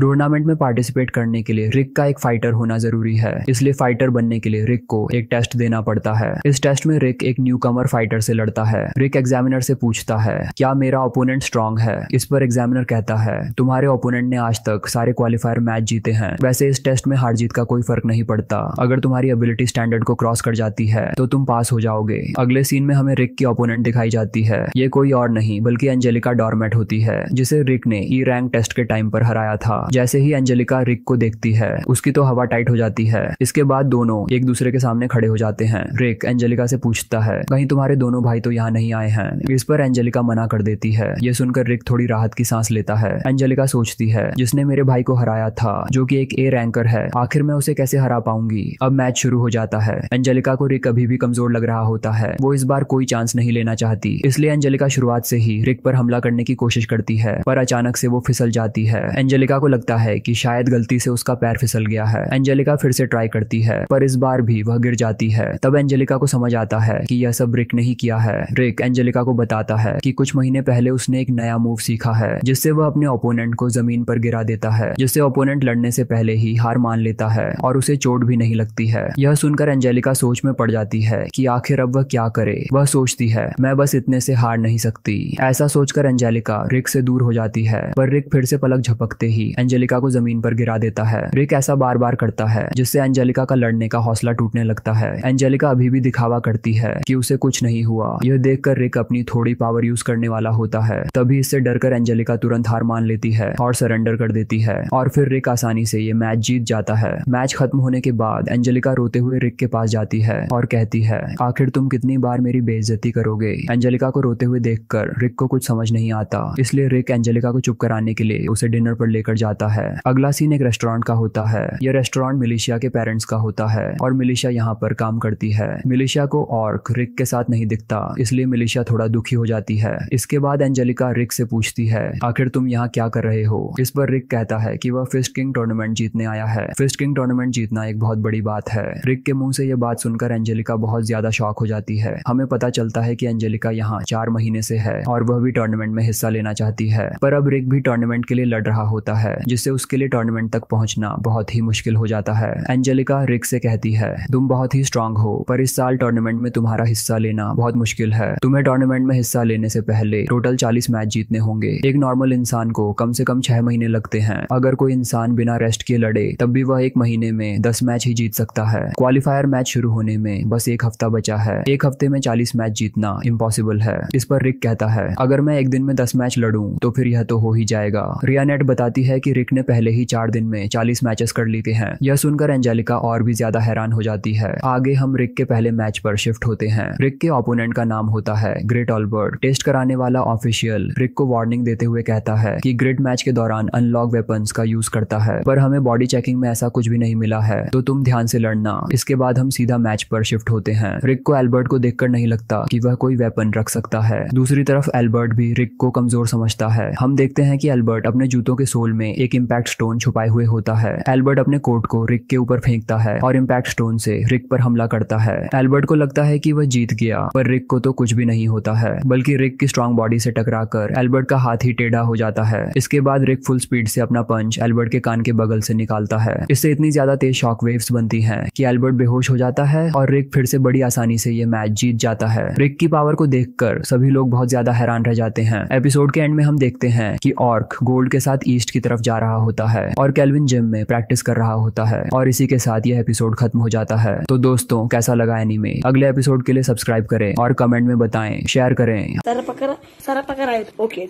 tournament में participate करने के लिए रिक का एक फाइटर होना जरूरी है इसलिए फाइटर बनने के लिए रिक को एक टेस्ट देना पड़ता है इस टेस्ट में रिक एक न्यू कमर फाइटर से लड़ता है रिक एग्जामिनर से पूछता है क्या मेरा ओपोनेंट स्ट्रांग है इस पर एग्जामिनर कहता है तुम्हारे ओपोनेंट ने आज तक सारे क्वालिफायर मैच जीते हैं वैसे इस टेस्ट में हार जीत का कोई फर्क नहीं पड़ता अगर तुम्हारी एबिलिटी स्टैंडर्ड को क्रॉस कर जाती है तो तुम पास हो जाओगे अगले सीन में हमें रिक की ओपोनेंट दिखाई जाती है ये कोई और नहीं बल्कि एंजेलिका डॉर्मेट होती है जिसे रिक ने ई रैंक टेस्ट के टाइम पर हराया था जैसे ही एंजेलिका रिक को देखती है उसकी तो हवा टाइट हो जाती है इसके बाद दोनों एक दूसरे के सामने खड़े हो जाते हैं रिक एंजेलिका से पूछता है कहीं तुम्हारे दोनों भाई तो यहाँ नहीं आए हैं इस पर एंजेलिका मना कर देती है ये सुनकर रिक थोड़ी राहत की सांस लेता है एंजेलिका सोचती है जिसने मेरे भाई को हराया था जो की एक ए रैंकर है आखिर मैं उसे कैसे हरा पाऊंगी अब मैच शुरू हो जाता है एंजेलिका को रिक अभी भी कमजोर लग रहा होता है वो इस बार कोई चांस नहीं लेना चाहती इसलिए एंजेलिका शुरुआत से ही रिक पर हमला करने की कोशिश करती है पर अचानक से वो फिसल जाती है एंजेलिका को लगता है कि शायद गलती से उसका पैर फिसल गया है एंजेलिका फिर से ट्राई करती है पर इस बार भी वह गिर जाती है तब एंजेलिका को समझ आता है कि यह सब रिक नहीं किया है रिक एंजेलिका को बताता है कि कुछ महीने पहले उसने एक नया मूव सीखा है जिससे वह अपने ओपोनेंट को जमीन पर गिरा देता है जिससे ओपोनेंट लड़ने से पहले ही हार मान लेता है और उसे चोट भी नहीं लगती है यह सुनकर एंजेलिका सोच में पड़ जाती है कि आखिर अब वह क्या करे वह सोचती है मैं बस इतने से हार नहीं सकती ऐसा सोचकर एंजेलिका रिक से दूर हो जाती है पर रिक फिर से पलक झपकते ही एंजेलिका को जमीन पर गिरा देता है रिक ऐसा बार बार करता है जिससे एंजेलिका का लड़ने का हौसला टूटने लगता है एंजेलिका अभी भी दिखावा करती है कि उसे कुछ नहीं हुआ यह देखकर रिक अपनी थोड़ी पावर यूज करने वाला होता है तभी इससे डरकर एंजेलिका तुरंत हार मान लेती है और सरेंडर कर देती है और फिर रिक आसानी से ये मैच जीत जाता है मैच खत्म होने के बाद एंजेलिका रोते हुए रिक के पास जाती है और कहती है आखिर तुम कितनी बार मेरी बेइज्जती करोगे एंजेलिका को रोते हुए देखकर रिक को कुछ समझ नहीं आता इसलिए रिक एंजेलिका को चुप कराने के लिए उसे डिनर पर लेकर जाता जाता है अगला सीन एक रेस्टोरेंट का होता है यह रेस्टोरेंट मिलिशिया के पेरेंट्स का होता है और मिलिशिया यहाँ पर काम करती है मिलिशिया को और रिक के साथ नहीं दिखता इसलिए मिलिशिया थोड़ा दुखी हो जाती है इसके बाद एंजेलिका रिक से पूछती है आखिर तुम यहाँ क्या कर रहे हो इस पर रिक कहता है कि वह फिस्ट किंग टूर्नामेंट जीतने आया है फिस्ट किंग टूर्नामेंट जीतना एक बहुत बड़ी बात है रिक के मुंह से यह बात सुनकर एंजेलिका बहुत ज्यादा शौक हो जाती है हमें पता चलता है की एंजेलिका यहाँ चार महीने से है और वह भी टूर्नामेंट में हिस्सा लेना चाहती है पर अब रिक भी टूर्नामेंट के लिए लड़ रहा होता है जिससे उसके लिए टूर्नामेंट तक पहुंचना बहुत ही मुश्किल हो जाता है एंजेलिका रिक से कहती है तुम बहुत ही स्ट्रांग हो पर इस साल टूर्नामेंट में तुम्हारा हिस्सा लेना बहुत मुश्किल है तुम्हें टूर्नामेंट में हिस्सा लेने से पहले टोटल चालीस मैच जीतने होंगे एक नॉर्मल इंसान को कम से कम छह महीने लगते हैं अगर कोई इंसान बिना रेस्ट के लड़े तब भी वह एक महीने में दस मैच ही जीत सकता है क्वालिफायर मैच शुरू होने में बस एक हफ्ता बचा है एक हफ्ते में चालीस मैच जीतना इम्पॉसिबल है इस पर रिक कहता है अगर मैं एक दिन में दस मैच लड़ू तो फिर यह तो हो ही जाएगा रियानेट बताती है की कि रिक ने पहले ही चार दिन में चालीस मैचेस कर लिए हैं यह सुनकर एंजेलिका और भी ज्यादा हैरान हो जाती है आगे हम रिक के पहले मैच पर शिफ्ट होते हैं रिक के ओपोनेंट का नाम होता है ग्रेट ऑलबर्ट टेस्ट कराने वाला ऑफिशियल रिक को वार्निंग देते हुए कहता है कि ग्रेट मैच के दौरान अनलॉक वेपन का यूज करता है पर हमें बॉडी चेकिंग में ऐसा कुछ भी नहीं मिला है तो तुम ध्यान से लड़ना इसके बाद हम सीधा मैच पर शिफ्ट होते हैं रिक को एल्बर्ट को देखकर नहीं लगता कि वह कोई वेपन रख सकता है दूसरी तरफ एल्बर्ट भी रिक को कमजोर समझता है हम देखते हैं कि एल्बर्ट अपने जूतों के सोल में एक इम्पैक्ट स्टोन छुपाए हुए होता है एल्बर्ट अपने कोट को रिक के ऊपर फेंकता है और इम्पैक्ट स्टोन से रिक पर हमला करता है एल्बर्ट को लगता है कि वह जीत गया पर रिक को तो कुछ भी नहीं होता है बल्कि रिक की स्ट्रांग बॉडी से टकरा कर एल्बर्ट का हाथ ही टेढ़ा हो जाता है इसके बाद रिक फुल स्पीड से अपना पंच एल्बर्ट के कान के बगल से निकालता है इससे इतनी ज्यादा तेज शॉक वेव्स बनती है कि एल्बर्ट बेहोश हो जाता है और रिक फिर से बड़ी आसानी से ये मैच जीत जाता है रिक की पावर को देखकर सभी लोग बहुत ज्यादा हैरान रह जाते हैं एपिसोड के एंड में हम देखते हैं कि ऑर्क गोल्ड के साथ ईस्ट की तरफ जा रहा होता है और कैलविन जिम में प्रैक्टिस कर रहा होता है और इसी के साथ यह एपिसोड खत्म हो जाता है तो दोस्तों कैसा लगा में अगले एपिसोड के लिए सब्सक्राइब करें और कमेंट में बताएं शेयर करें सारा पकड़ा सारा पकड़ा ओके